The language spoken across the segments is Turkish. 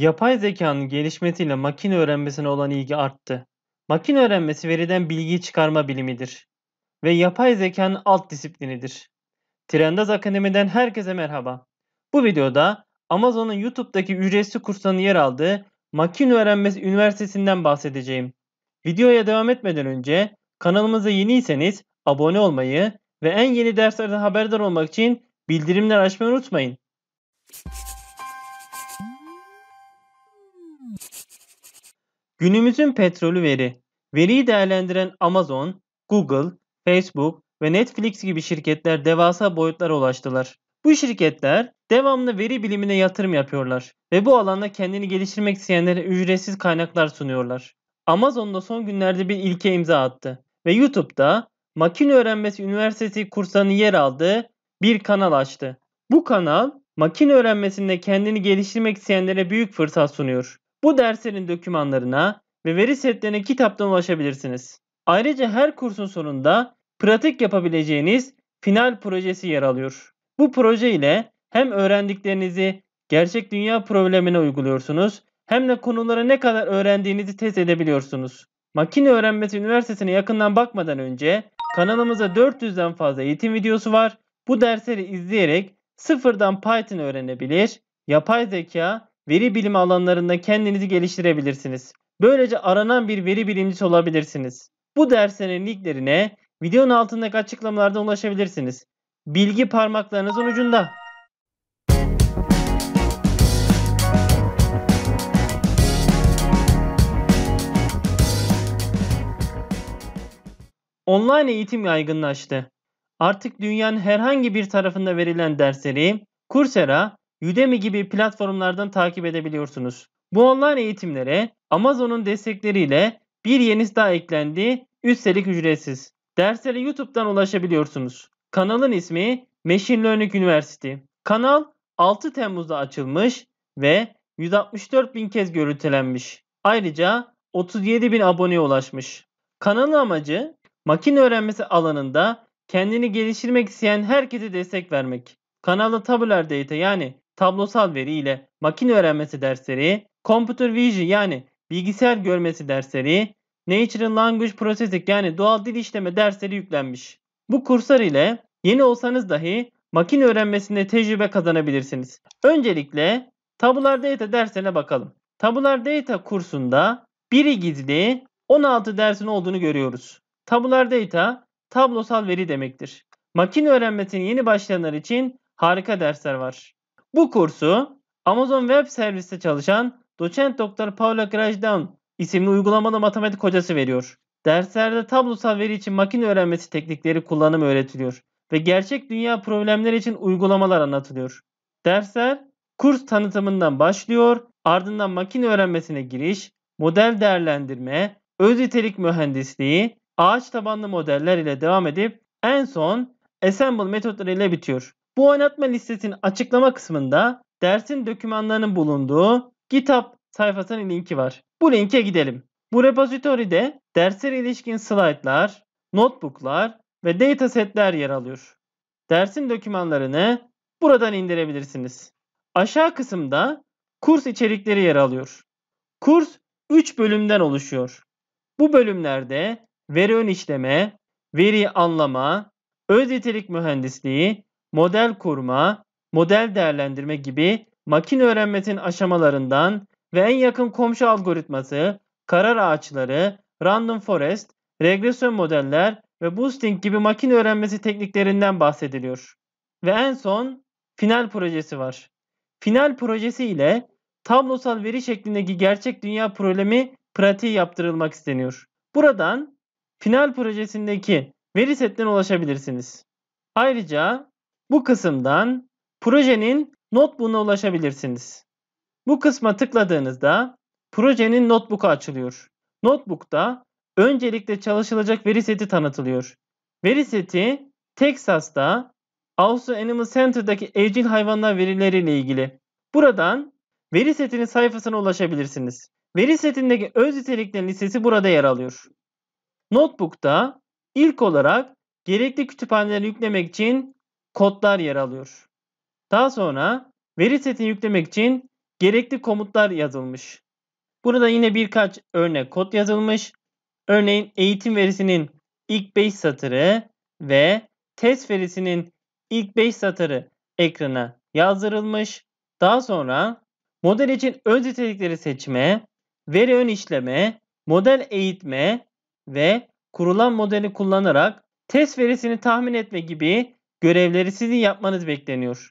Yapay zekanın gelişmesiyle makine öğrenmesine olan ilgi arttı. Makine öğrenmesi veriden bilgi çıkarma bilimidir ve yapay zekanın alt disiplinidir. Trendaz Akademi'den herkese merhaba. Bu videoda Amazon'un YouTube'daki ücretsiz kurslarının yer aldığı Makine Öğrenmesi Üniversitesi'nden bahsedeceğim. Videoya devam etmeden önce kanalımıza yeniyseniz abone olmayı ve en yeni derslerden haberdar olmak için bildirimleri açmayı unutmayın. Günümüzün petrolü veri. Veriyi değerlendiren Amazon, Google, Facebook ve Netflix gibi şirketler devasa boyutlara ulaştılar. Bu şirketler devamlı veri bilimine yatırım yapıyorlar ve bu alanda kendini geliştirmek isteyenlere ücretsiz kaynaklar sunuyorlar. Amazon da son günlerde bir ilke imza attı ve YouTube'da Makine Öğrenmesi Üniversitesi kurslarının yer aldığı bir kanal açtı. Bu kanal makine öğrenmesinde kendini geliştirmek isteyenlere büyük fırsat sunuyor. Bu derslerin dokümanlarına ve veri setlerine kitaptan ulaşabilirsiniz. Ayrıca her kursun sonunda pratik yapabileceğiniz final projesi yer alıyor. Bu proje ile hem öğrendiklerinizi gerçek dünya problemine uyguluyorsunuz hem de konulara ne kadar öğrendiğinizi test edebiliyorsunuz. Makine Öğrenmesi Üniversitesi'ne yakından bakmadan önce kanalımızda 400'den fazla eğitim videosu var. Bu dersleri izleyerek sıfırdan Python öğrenebilir, yapay zeka veri bilimi alanlarında kendinizi geliştirebilirsiniz. Böylece aranan bir veri bilimcisi olabilirsiniz. Bu derslerin linklerine videonun altındaki açıklamalardan ulaşabilirsiniz. Bilgi parmaklarınızın ucunda. Online eğitim yaygınlaştı. Artık dünyanın herhangi bir tarafında verilen dersleri Coursera Udemy gibi platformlardan takip edebiliyorsunuz. Bu online eğitimlere Amazon'un destekleriyle bir yenisi daha eklendi. Üstelik ücretsiz. Derslere YouTube'dan ulaşabiliyorsunuz. Kanalın ismi Machine Learning University. Kanal 6 Temmuz'da açılmış ve 164 bin kez görüntülenmiş. Ayrıca 37 bin aboneye ulaşmış. Kanalın amacı makine öğrenmesi alanında kendini geliştirmek isteyen herkese destek vermek. Kanalda tabular data yani tablosal veri ile makine öğrenmesi dersleri, computer vision yani bilgisayar görmesi dersleri, natural language processing yani doğal dil işleme dersleri yüklenmiş. Bu kurslar ile yeni olsanız dahi makine öğrenmesinde tecrübe kazanabilirsiniz. Öncelikle Tabular Data dersine bakalım. Tabular Data kursunda biri gizli 16 dersin olduğunu görüyoruz. Tabular Data tablosal veri demektir. Makine öğrenmesinin yeni başlayanlar için harika dersler var. Bu kursu Amazon Web Serviste çalışan doçent doktor Paula Grajdan isimli uygulamalı matematik hocası veriyor. Derslerde tablosal veri için makine öğrenmesi teknikleri kullanımı öğretiliyor ve gerçek dünya problemleri için uygulamalar anlatılıyor. Dersler kurs tanıtımından başlıyor, ardından makine öğrenmesine giriş, model değerlendirme, öz nitelik mühendisliği, ağaç tabanlı modeller ile devam edip en son assemble metotları ile bitiyor. Bu oynatma listesinin açıklama kısmında dersin dokümanlarının bulunduğu GitHub sayfasının linki var. Bu linke gidelim. Bu repozitoride derslere ilişkin slaytlar, notebooklar ve datasetler yer alıyor. Dersin dokümanlarını buradan indirebilirsiniz. Aşağı kısımda kurs içerikleri yer alıyor. Kurs 3 bölümden oluşuyor. Bu bölümlerde veri ön işleme, veri anlama, öz nitelik mühendisliği model kurma, model değerlendirme gibi makine öğrenmesinin aşamalarından ve en yakın komşu algoritması, karar ağaçları, random forest, regresyon modeller ve boosting gibi makine öğrenmesi tekniklerinden bahsediliyor. Ve en son final projesi var. Final projesi ile tablosal veri şeklindeki gerçek dünya problemi pratiği yaptırılmak isteniyor. Buradan final projesindeki veri setlerine ulaşabilirsiniz. Ayrıca bu kısımdan projenin notebook'una ulaşabilirsiniz. Bu kısma tıkladığınızda projenin notebook'u açılıyor. Notebook'ta öncelikle çalışılacak veri seti tanıtılıyor. Veri seti Texas'ta Ausu Animal Center'daki evcil hayvanlar verileriyle ilgili. Buradan veri setinin sayfasına ulaşabilirsiniz. Veri setindeki öz niteliklerin listesi burada yer alıyor. Notebook'ta ilk olarak gerekli kütüphaneleri yüklemek için kodlar yer alıyor. Daha sonra veri setini yüklemek için gerekli komutlar yazılmış. Burada yine birkaç örnek kod yazılmış. Örneğin eğitim verisinin ilk 5 satırı ve test verisinin ilk 5 satırı ekrana yazdırılmış. Daha sonra model için öz nitelikleri seçme, veri ön işleme, model eğitme ve kurulan modeli kullanarak test verisini tahmin etme gibi Görevleri sizin yapmanız bekleniyor.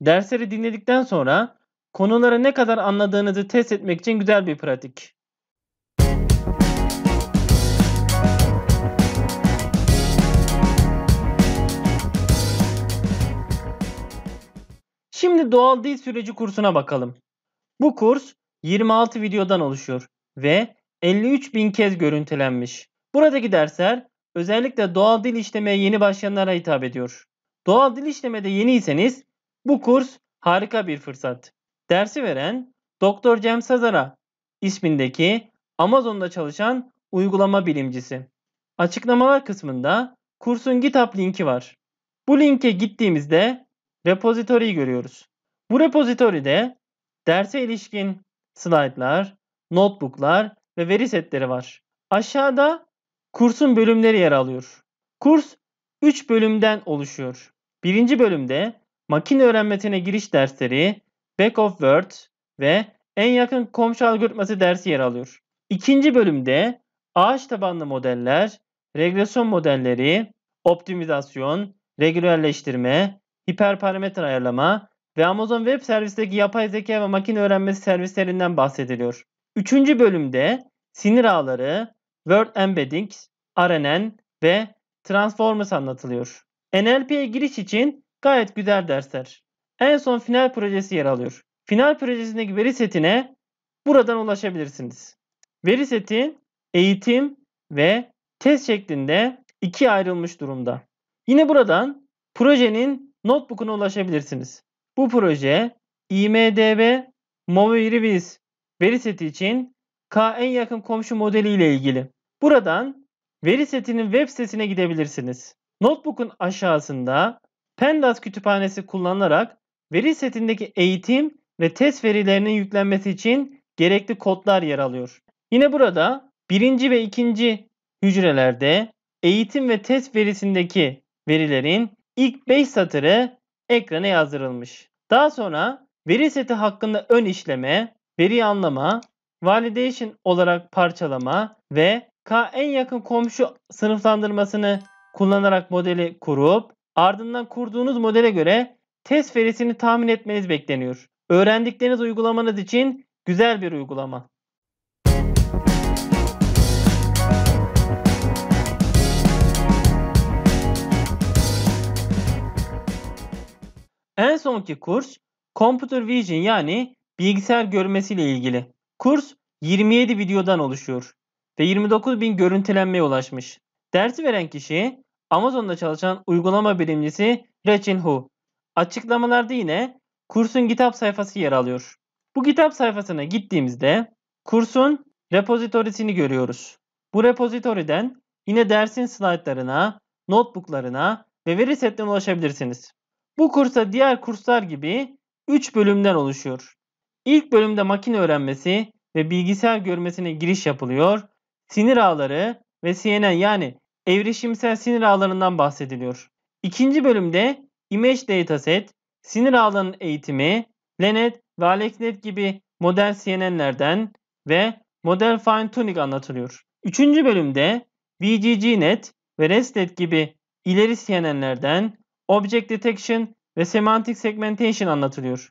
Dersleri dinledikten sonra konuları ne kadar anladığınızı test etmek için güzel bir pratik. Şimdi doğal dil süreci kursuna bakalım. Bu kurs 26 videodan oluşuyor ve 53 bin kez görüntülenmiş. Buradaki dersler özellikle doğal dil işlemeye yeni başlayanlara hitap ediyor. Doğal dil işlemede yeniyseniz bu kurs harika bir fırsat. Dersi veren Doktor Cem Sazara ismindeki Amazon'da çalışan uygulama bilimcisi. Açıklamalar kısmında kursun GitHub linki var. Bu linke gittiğimizde repozitoriyi görüyoruz. Bu repozitoride derse ilişkin slaytlar, notebooklar ve veri setleri var. Aşağıda kursun bölümleri yer alıyor. Kurs 3 bölümden oluşuyor. Birinci bölümde makine öğrenmesine giriş dersleri, Back of Word ve en yakın komşu algoritması dersi yer alıyor. İkinci bölümde ağaç tabanlı modeller, regresyon modelleri, optimizasyon, regülerleştirme, hiperparametre ayarlama ve Amazon Web Servis'teki yapay zeka ve makine öğrenmesi servislerinden bahsediliyor. Üçüncü bölümde sinir ağları, Word Embeddings, RNN ve Transformers anlatılıyor. NLP'ye giriş için gayet güzel dersler. En son final projesi yer alıyor. Final projesindeki veri setine buradan ulaşabilirsiniz. Veri seti eğitim ve test şeklinde ikiye ayrılmış durumda. Yine buradan projenin notebook'una ulaşabilirsiniz. Bu proje IMDB Movie Reviews veri seti için K en yakın komşu modeli ile ilgili. Buradan veri setinin web sitesine gidebilirsiniz. Notebook'un aşağısında Pandas kütüphanesi kullanılarak veri setindeki eğitim ve test verilerinin yüklenmesi için gerekli kodlar yer alıyor. Yine burada birinci ve ikinci hücrelerde eğitim ve test verisindeki verilerin ilk 5 satırı ekrana yazdırılmış. Daha sonra veri seti hakkında ön işleme, veri anlama, validation olarak parçalama ve K en yakın komşu sınıflandırmasını kullanarak modeli kurup ardından kurduğunuz modele göre test verisini tahmin etmeniz bekleniyor. Öğrendikleriniz uygulamanız için güzel bir uygulama. En sonki kurs Computer Vision yani bilgisayar görmesi ile ilgili. Kurs 27 videodan oluşuyor ve 29 bin görüntülenmeye ulaşmış. Dersi veren kişi Amazon'da çalışan uygulama bilimcisi Rechin Hu. Açıklamalarda yine kursun kitap sayfası yer alıyor. Bu kitap sayfasına gittiğimizde kursun repozitorisini görüyoruz. Bu repozitoriden yine dersin slaytlarına, notebooklarına ve veri setine ulaşabilirsiniz. Bu kursa diğer kurslar gibi 3 bölümden oluşuyor. İlk bölümde makine öğrenmesi ve bilgisayar görmesine giriş yapılıyor sinir ağları ve CNN yani evrişimsel sinir ağlarından bahsediliyor. İkinci bölümde image dataset, sinir ağlarının eğitimi, Lenet ve AlexNet gibi model CNN'lerden ve model fine tuning anlatılıyor. Üçüncü bölümde VGGNet ve ResNet gibi ileri CNN'lerden object detection ve semantic segmentation anlatılıyor.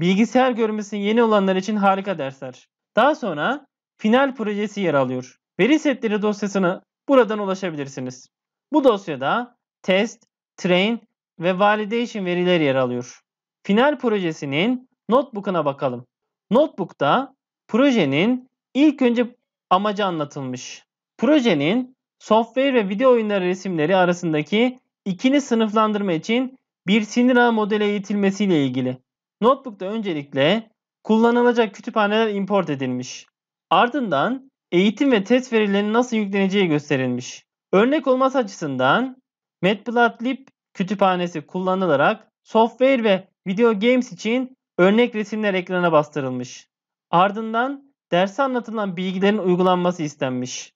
Bilgisayar görmesi yeni olanlar için harika dersler. Daha sonra final projesi yer alıyor. Veri setleri dosyasını buradan ulaşabilirsiniz. Bu dosyada test, train ve validation verileri yer alıyor. Final projesinin notebook'una bakalım. Notebook'ta projenin ilk önce amacı anlatılmış. Projenin software ve video oyunları resimleri arasındaki ikini sınıflandırma için bir sinir ağ modeli eğitilmesiyle ilgili. Notebook'ta öncelikle kullanılacak kütüphaneler import edilmiş. Ardından eğitim ve test verilerinin nasıl yükleneceği gösterilmiş. Örnek olması açısından Matplotlib kütüphanesi kullanılarak software ve video games için örnek resimler ekrana bastırılmış. Ardından derse anlatılan bilgilerin uygulanması istenmiş.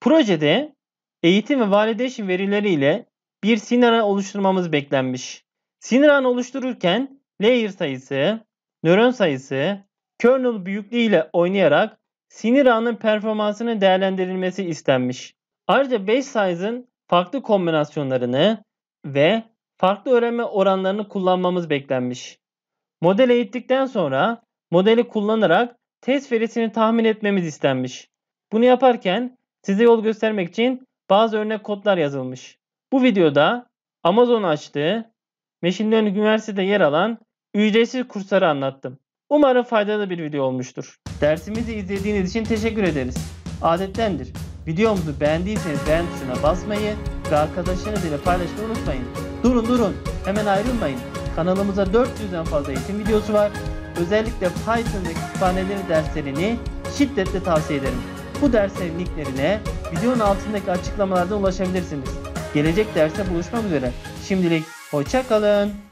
Projede eğitim ve validation verileriyle bir siniran oluşturmamız beklenmiş. Siniran oluştururken layer sayısı, nöron sayısı, kernel büyüklüğü ile oynayarak sinir ağının performansının değerlendirilmesi istenmiş. Ayrıca 5 size'ın farklı kombinasyonlarını ve farklı öğrenme oranlarını kullanmamız beklenmiş. Model eğittikten sonra modeli kullanarak test verisini tahmin etmemiz istenmiş. Bunu yaparken size yol göstermek için bazı örnek kodlar yazılmış. Bu videoda Amazon açtığı Machine Learning Üniversitesi'de yer alan ücretsiz kursları anlattım. Umarım faydalı bir video olmuştur. Dersimizi izlediğiniz için teşekkür ederiz. Adettendir. Videomuzu beğendiyseniz beğen tuşuna basmayı ve arkadaşlarınız ile paylaşmayı unutmayın. Durun durun hemen ayrılmayın. Kanalımıza 400'den fazla eğitim videosu var. Özellikle Python ve kütüphaneleri derslerini şiddetle tavsiye ederim. Bu derslerin linklerine videonun altındaki açıklamalardan ulaşabilirsiniz. Gelecek derste buluşmak üzere. Şimdilik hoşçakalın. kalın.